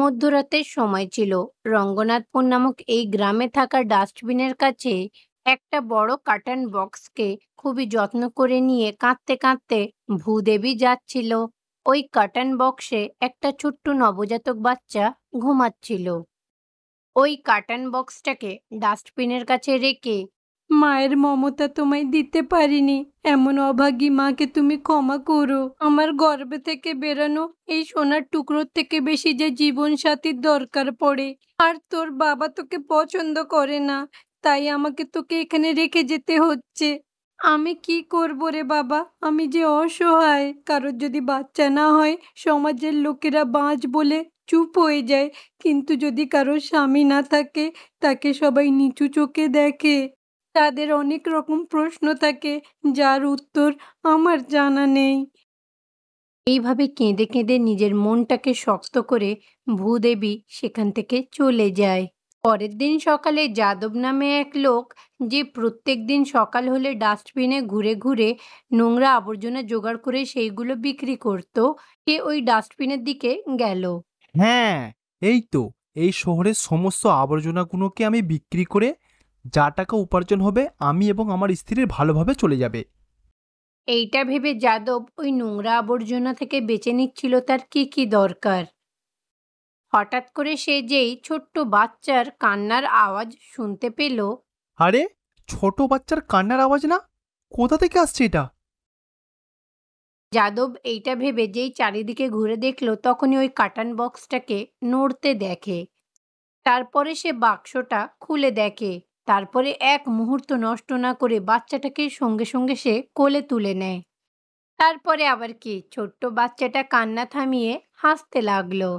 মধ্যরাতের সময় ছিল রঙ্গনাথপুর নামক এই গ্রামে থাকা ডাস্টবিনের কাছে একটা বড় কার্টন বক্সকে খুবই যত্ন করে নিয়ে কাঁদতে কাঁদতে ভূদেবী যাচ্ছিল ওই কার্টন বক্সে একটা ছোট্ট নবজাতক বাচ্চা ঘুমাচ্ছিল ওই কার্টন বক্সটাকে ডাস্টবিনের কাছে রেখে মায়ের মমতা তোমায় দিতে পারিনি এমন অভাগী মাকে তুমি ক্ষমা করো আমার গর্ভ থেকে বেরানো এই সোনার টুকরোর থেকে বেশি যে জীবন সাথীর দরকার পড়ে আর তোর বাবা তোকে পছন্দ করে না তাই আমাকে তোকে এখানে রেখে যেতে হচ্ছে আমি কি করব রে বাবা আমি যে অসহায় কারোর যদি বাচ্চা না হয় সমাজের লোকেরা বাঁচ বলে চুপ হয়ে যায় কিন্তু যদি কারোর স্বামী না থাকে তাকে সবাই নিচু চোখে দেখে তাদের অনেক রকম প্রশ্ন থাকে যার উত্তর আমার জানা নেই এইভাবে কেঁদে কেঁদে নিজের মনটাকে শক্ত করে ভূদেবী সেখান থেকে চলে যায় পরের দিন সকালে যাদব নামে এক লোক যে প্রত্যেক দিন সকাল হলে ডাস্টবিনে ঘুরে ঘুরে নোংরা আবর্জনা জোগাড় করে সেইগুলো বিক্রি করত সে ওই ডাস্টবিনের দিকে গেল হ্যাঁ এই তো এই শহরের সমস্ত আবর্জনাগুলোকে আমি বিক্রি করে যা টাকা উপার্জন হবে আমি এবং আমার স্ত্রীর ভালোভাবে চলে যাবে এইটা ভেবে যাদব ওই নোংরা আবর্জনা থেকে বেঁচে নিচ্ছিল তার কি কি দরকার হঠাৎ করে সে যেই ছোট্ট বাচ্চার কান্নার আওয়াজ শুনতে পেল আরে ছোট বাচ্চার কান্নার আওয়াজ না কোথা থেকে আসছে এটা যাদব এইটা ভেবে যেই চারিদিকে ঘুরে দেখল তখনই ওই কাটান বক্সটাকে নড়তে দেখে তারপরে সে বাক্সটা খুলে দেখে তারপরে এক মুহূর্ত নষ্ট না করে বাচ্চাটাকে সঙ্গে সঙ্গে সে কোলে তুলে নেয় তারপরে আবার কি ছোট্ট বাচ্চাটা কান্না থামিয়ে হাসতে লাগলো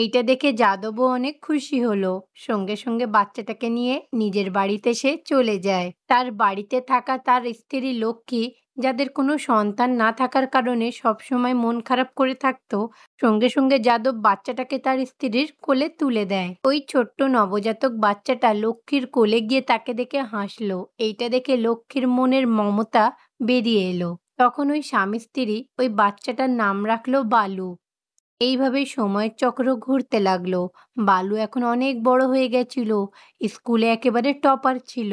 এইটা দেখে যাদবও অনেক খুশি হলো সঙ্গে সঙ্গে বাচ্চাটাকে নিয়ে নিজের বাড়িতে সে চলে যায় তার বাড়িতে থাকা তার স্ত্রী লক্ষ্মী যাদের কোনো সন্তান না থাকার কারণে সবসময় মন খারাপ করে থাকতো সঙ্গে সঙ্গে যাদব বাচ্চাটাকে তার স্ত্রীর কোলে তুলে দেয় ওই ছোট্ট নবজাতক বাচ্চাটা লক্ষ্মীর কোলে গিয়ে তাকে দেখে হাসলো এইটা দেখে লক্ষ্মীর মনের মমতা বেরিয়ে এলো তখন ওই স্বামী স্ত্রী ওই বাচ্চাটার নাম রাখলো বালু এইভাবে সময়ের চক্র ঘুরতে লাগলো বালু এখন অনেক বড় হয়ে গেছিল স্কুলে একেবারে টপার ছিল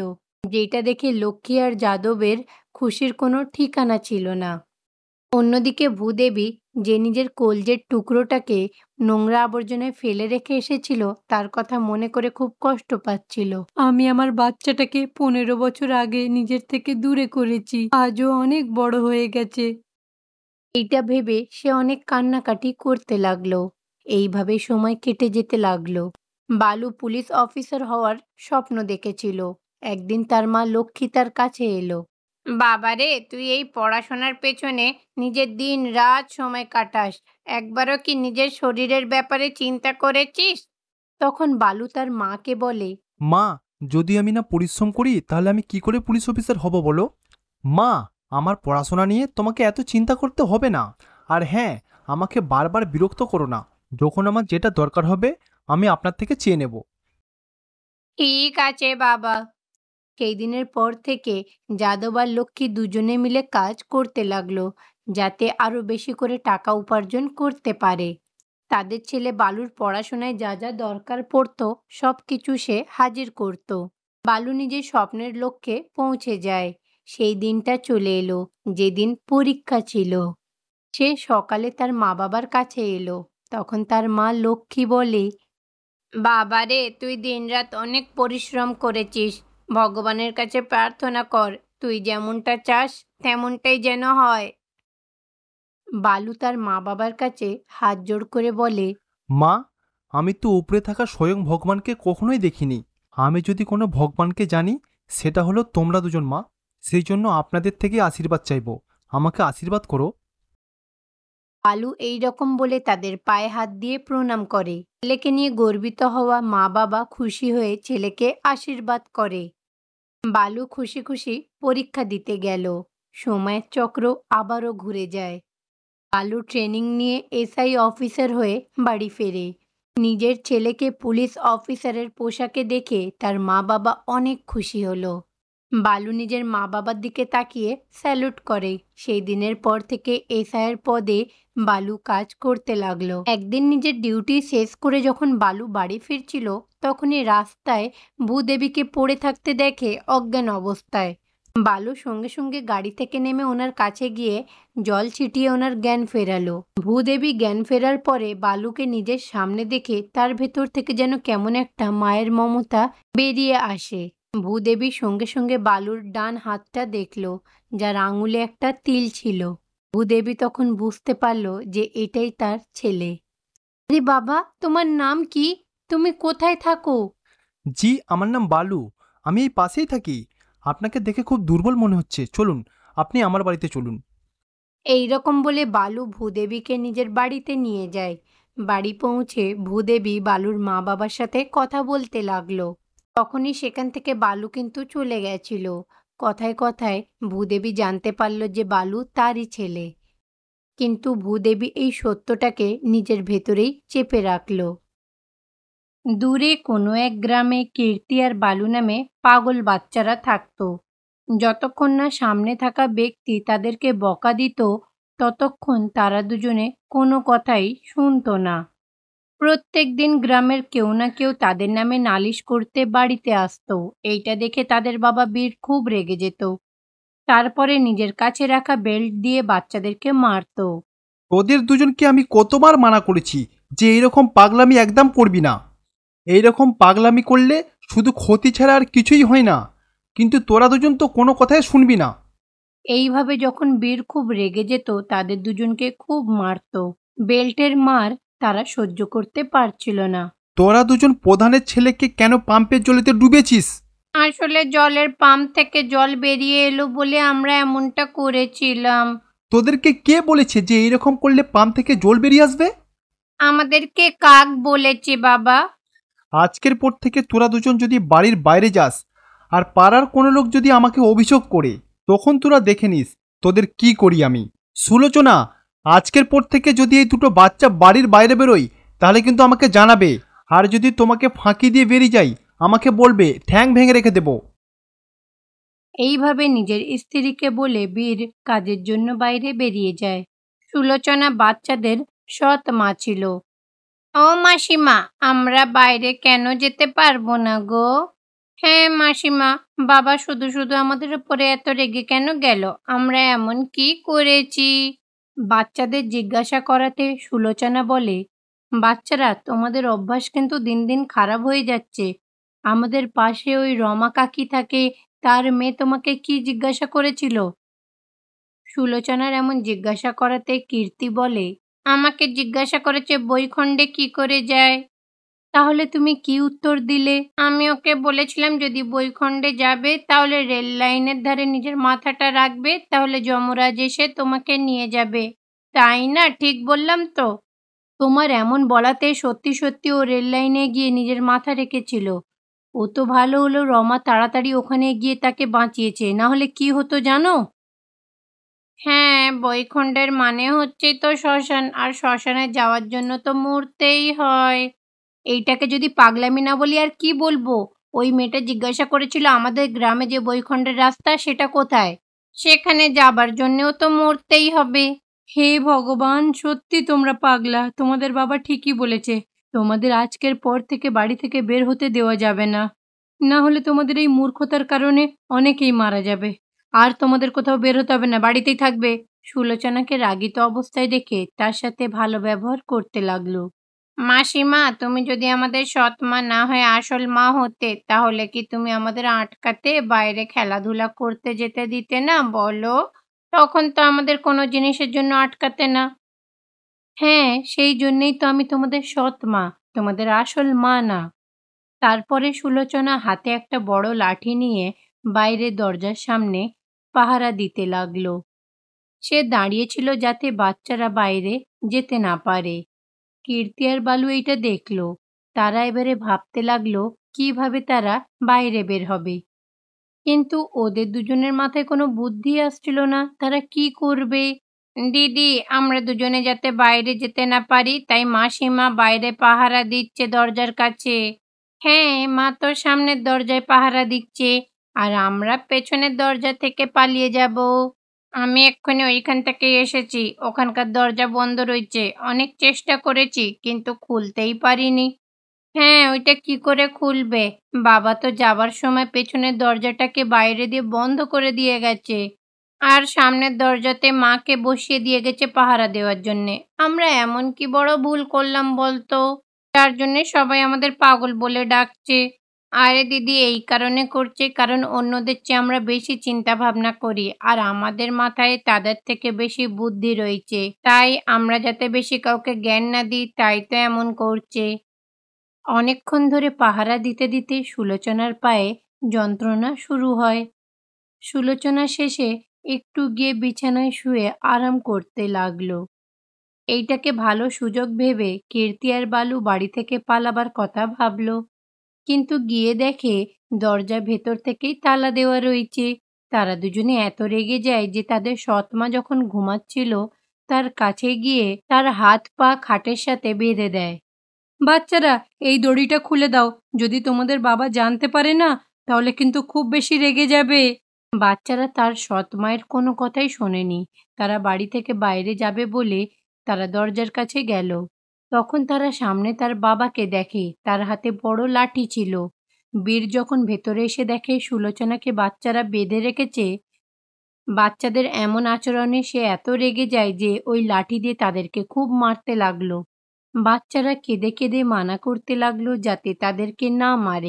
যেটা দেখে লক্ষ্মী আর যাদবের খুশির কোনো ঠিকানা ছিল না অন্যদিকে ভূদেবী যে নিজের কলজের টুকরোটাকে নোংরা আবর্জনায় ফেলে রেখে এসেছিল তার কথা মনে করে খুব কষ্ট পাচ্ছিল আমি আমার বাচ্চাটাকে পনেরো বছর আগে নিজের থেকে দূরে করেছি আজও অনেক বড় হয়ে গেছে এইটা ভেবে সে অনেক কান্নাকাটি করতে লাগলো এইভাবে সময় কেটে যেতে লাগলো বালু পুলিশ অফিসার হওয়ার স্বপ্ন দেখেছিল একদিন তার মা লক্ষ্মী তার কাছে এলো বাবারে তুই এই পড়াশোনার পেছনে নিজের দিন রাত সময় কাটাস একবারও কি নিজের শরীরের ব্যাপারে চিন্তা করেছিস তখন বালু তার মাকে বলে মা যদি আমি না পরিশ্রম করি তাহলে আমি কি করে পুলিশ অফিসার হব বলো মা আমার পড়াশোনা নিয়ে তোমাকে এত চিন্তা করতে হবে না আর হ্যাঁ আমাকে বারবার বিরক্ত করো না যখন আমার যেটা দরকার হবে আমি আপনার থেকে চেয়ে নেব ঠিক আছে বাবা সেই দিনের পর থেকে যাদব আর লক্ষ্মী দুজনে মিলে কাজ করতে লাগলো যাতে আরও বেশি করে টাকা উপার্জন করতে পারে তাদের ছেলে বালুর পড়াশোনায় যা যা দরকার পড়তো সব কিছু সে হাজির করত বালু নিজের স্বপ্নের লক্ষ্যে পৌঁছে যায় সেই দিনটা চলে এলো যেদিন পরীক্ষা ছিল সে সকালে তার মা বাবার কাছে এলো তখন তার মা লক্ষ্মী বলে বাবারে তুই দিনরাত অনেক পরিশ্রম করেছিস ভগবানের কাছে প্রার্থনা কর তুই যেমনটা চাস তেমনটাই যেন হয় বালু তার মা বাবার কাছে হাত জোড় করে বলে মা আমি তো উপরে থাকা স্বয়ং ভগবানকে কখনোই দেখিনি আমি যদি কোনো ভগবানকে জানি সেটা হলো তোমরা দুজন মা সেই জন্য আপনাদের থেকে আশীর্বাদ চাইব আমাকে আশীর্বাদ করো বালু এই রকম বলে তাদের পায়ে হাত দিয়ে প্রণাম করে ছেলেকে নিয়ে গর্বিত হওয়া মা বাবা খুশি হয়ে ছেলেকে আশীর্বাদ করে বালু খুশি খুশি পরীক্ষা দিতে গেল সময়ের চক্র আবারও ঘুরে যায় বালু ট্রেনিং নিয়ে এসআই অফিসার হয়ে বাড়ি ফেরে নিজের ছেলেকে পুলিশ অফিসারের পোশাকে দেখে তার মা বাবা অনেক খুশি হলো বালু নিজের মা বাবার দিকে তাকিয়ে স্যালুট করে সেই দিনের পর থেকে এসআইয়ের পদে বালু কাজ করতে লাগলো একদিন নিজের ডিউটি শেষ করে যখন বালু বাড়ি ফিরছিল তখনই রাস্তায় ভূদেবীকে পড়ে থাকতে দেখে অজ্ঞান অবস্থায় বালু সঙ্গে সঙ্গে গাড়ি থেকে নেমে ওনার কাছে গিয়ে জল ছিটিয়ে ওনার জ্ঞান ফেরালো ভূদেবী জ্ঞান ফেরার পরে বালুকে নিজের সামনে দেখে তার ভেতর থেকে যেন কেমন একটা মায়ের মমতা বেরিয়ে আসে ভূদেবী সঙ্গে সঙ্গে বালুর ডান হাতটা দেখল যার আঙুলে একটা তিল ছিল ভূদেবী তখন বুঝতে পারল যে এটাই তার ছেলে আরে বাবা তোমার নাম কি তুমি কোথায় থাকো জি আমার নাম বালু আমি এই পাশেই থাকি আপনাকে দেখে খুব দুর্বল মনে হচ্ছে চলুন আপনি আমার বাড়িতে চলুন এই রকম বলে বালু ভূদেবীকে নিজের বাড়িতে নিয়ে যায় বাড়ি পৌঁছে ভূদেবী বালুর মা বাবার সাথে কথা বলতে লাগলো তখনই সেখান থেকে বালু কিন্তু চলে গেছিল কথায় কথায় ভূদেবী জানতে পারল যে বালু তারই ছেলে কিন্তু ভূদেবী এই সত্যটাকে নিজের ভেতরেই চেপে রাখল দূরে কোনো এক গ্রামে কীর্তি আর বালু নামে পাগল বাচ্চারা থাকতো যতক্ষণ না সামনে থাকা ব্যক্তি তাদেরকে বকা দিত ততক্ষণ তারা দুজনে কোনো কথাই শুনত না প্রত্যেক দিন গ্রামের কেউ না কেউ তাদের নামে নালিশ করতে বাড়িতে আসতো এইটা দেখে তাদের বাবা বীর খুব রেগে যেত তারপরে নিজের কাছে রাখা বেল্ট দিয়ে বাচ্চাদেরকে মারতো ওদের দুজনকে আমি কতবার মানা করেছি যে এরকম পাগলামি একদম করবি না এইরকম পাগলামি করলে শুধু ক্ষতি ছাড়া আর কিছুই হয় না কিন্তু তোরা দুজন তো কোনো কথাই শুনবি না এইভাবে যখন বীর খুব রেগে যেত তাদের দুজনকে খুব মারতো বেল্টের মার তারা সহ্য করতে পারছিল না তোরা দুজন প্রধানের ছেলেকে কেন পাম্পের জলেতে ডুবেছিস আসলে জলের পাম্প থেকে জল বেরিয়ে এলো বলে আমরা এমনটা করেছিলাম তোদেরকে কে বলেছে যে এরকম করলে পাম্প থেকে জল বেরিয়ে আসবে আমাদেরকে কাক বলেছে বাবা আজকের পর থেকে তোরা দুজন যদি বাড়ির বাইরে যাস আর পাড়ার কোনো লোক যদি আমাকে অভিযোগ করে তখন তোরা দেখে নিস তোদের কি করি আমি সুলোচনা আজকের পর থেকে যদি এই দুটো বাচ্চা বাড়ির বাইরে বেরোই তাহলে কিন্তু আমাকে জানাবে আর যদি তোমাকে ফাঁকি দিয়ে বেরিয়ে যাই আমাকে বলবে ঠ্যাং ভেঙে রেখে দেব এইভাবে নিজের স্ত্রীকে বলে বীর কাজের জন্য বাইরে বেরিয়ে যায় সুলোচনা বাচ্চাদের সৎ মা ছিল ও মাসিমা আমরা বাইরে কেন যেতে পারবো না গো হ্যাঁ মাসিমা বাবা শুধু শুধু আমাদের উপরে এত রেগে কেন গেল আমরা এমন কি করেছি বাচ্চাদের জিজ্ঞাসা করাতে সুলোচনা বলে বাচ্চারা তোমাদের অভ্যাস কিন্তু দিন দিন খারাপ হয়ে যাচ্ছে আমাদের পাশে ওই রমা কাকি থাকে তার মেয়ে তোমাকে কি জিজ্ঞাসা করেছিল সুলোচনার এমন জিজ্ঞাসা করাতে কীর্তি বলে আমাকে জিজ্ঞাসা করেছে বইখণ্ডে কি করে যায় তাহলে তুমি কি উত্তর দিলে আমি ওকে বলেছিলাম যদি বৈখণ্ডে যাবে তাহলে রেল লাইনের ধারে নিজের মাথাটা রাখবে তাহলে যমরাজ এসে তোমাকে নিয়ে যাবে তাই না ঠিক বললাম তো তোমার এমন বলাতে সত্যি সত্যি ও রেল লাইনে গিয়ে নিজের মাথা রেখেছিল ও তো ভালো হলো রমা তাড়াতাড়ি ওখানে গিয়ে তাকে বাঁচিয়েছে না হলে কি হতো জানো হ্যাঁ বৈখণ্ডের মানে হচ্ছে তো শ্মশান আর শ্মশানে যাওয়ার জন্য তো মরতেই হয় এইটাকে যদি পাগলামি না বলি আর কি বলবো ওই মেয়েটা জিজ্ঞাসা করেছিল আমাদের গ্রামে যে বইখণ্ডের রাস্তা সেটা কোথায় সেখানে যাবার জন্যেও তো মরতেই হবে হে ভগবান সত্যি তোমরা পাগলা তোমাদের বাবা ঠিকই বলেছে তোমাদের আজকের পর থেকে বাড়ি থেকে বের হতে দেওয়া যাবে না না হলে তোমাদের এই মূর্খতার কারণে অনেকেই মারা যাবে আর তোমাদের কোথাও বের হতে হবে না বাড়িতেই থাকবে সুলোচনাকে রাগিত অবস্থায় দেখে তার সাথে ভালো ব্যবহার করতে লাগলো মাসিমা তুমি যদি আমাদের সৎ মা না হয়ে আসল মা হতে তাহলে কি তুমি আমাদের আটকাতে বাইরে খেলাধুলা করতে যেতে দিতে না বলো তখন তো আমাদের কোনো জিনিসের জন্য আটকাতে না হ্যাঁ সেই জন্যেই তো আমি তোমাদের সৎ মা তোমাদের আসল মা না তারপরে সুলোচনা হাতে একটা বড় লাঠি নিয়ে বাইরে দরজার সামনে পাহারা দিতে লাগলো সে দাঁড়িয়েছিল যাতে বাচ্চারা বাইরে যেতে না পারে কীর্তি আর বালু এইটা দেখলো তারা এবারে ভাবতে লাগলো কিভাবে তারা বাইরে বের হবে কিন্তু ওদের দুজনের মাথায় কোনো বুদ্ধি আসছিল না তারা কি করবে দিদি আমরা দুজনে যাতে বাইরে যেতে না পারি তাই মাসিমা বাইরে পাহারা দিচ্ছে দরজার কাছে হ্যাঁ মা তো সামনের দরজায় পাহারা দিচ্ছে আর আমরা পেছনের দরজা থেকে পালিয়ে যাব আমি এক্ষুনি ওইখান থেকে এসেছি ওখানকার দরজা বন্ধ রয়েছে অনেক চেষ্টা করেছি কিন্তু খুলতেই পারিনি হ্যাঁ ওইটা কি করে খুলবে বাবা তো যাবার সময় পেছনের দরজাটাকে বাইরে দিয়ে বন্ধ করে দিয়ে গেছে আর সামনের দরজাতে মাকে বসিয়ে দিয়ে গেছে পাহারা দেওয়ার জন্যে আমরা এমন কি বড় ভুল করলাম বলতো তার জন্যে সবাই আমাদের পাগল বলে ডাকছে আরে দিদি এই কারণে করছে কারণ অন্যদের চেয়ে আমরা বেশি চিন্তা ভাবনা করি আর আমাদের মাথায় তাদের থেকে বেশি বুদ্ধি রয়েছে তাই আমরা যাতে বেশি কাউকে জ্ঞান না দিই তাই তো এমন করছে অনেকক্ষণ ধরে পাহারা দিতে দিতে সুলোচনার পায়ে যন্ত্রণা শুরু হয় সুলোচনা শেষে একটু গিয়ে বিছানায় শুয়ে আরাম করতে লাগলো এইটাকে ভালো সুযোগ ভেবে কীর্তি আর বালু বাড়ি থেকে পালাবার কথা ভাবলো কিন্তু গিয়ে দেখে দরজা ভেতর থেকেই তালা দেওয়া রয়েছে তারা দুজনে এত রেগে যায় যে তাদের সৎমা যখন ঘুমাচ্ছিল তার কাছে গিয়ে তার হাত পা খাটের সাথে বেঁধে দেয় বাচ্চারা এই দড়িটা খুলে দাও যদি তোমাদের বাবা জানতে পারে না তাহলে কিন্তু খুব বেশি রেগে যাবে বাচ্চারা তার সৎ মায়ের কোনো কথাই শোনেনি তারা বাড়ি থেকে বাইরে যাবে বলে তারা দরজার কাছে গেল তখন তারা সামনে তার বাবাকে দেখে তার হাতে বড় লাঠি ছিল বীর যখন ভেতরে এসে দেখে সুলোচনাকে বাচ্চারা বেঁধে রেখেছে বাচ্চাদের এমন আচরণে সে এত রেগে যায় যে ওই লাঠি দিয়ে তাদেরকে খুব মারতে লাগলো বাচ্চারা কেঁদে কেঁদে মানা করতে লাগলো যাতে তাদেরকে না মারে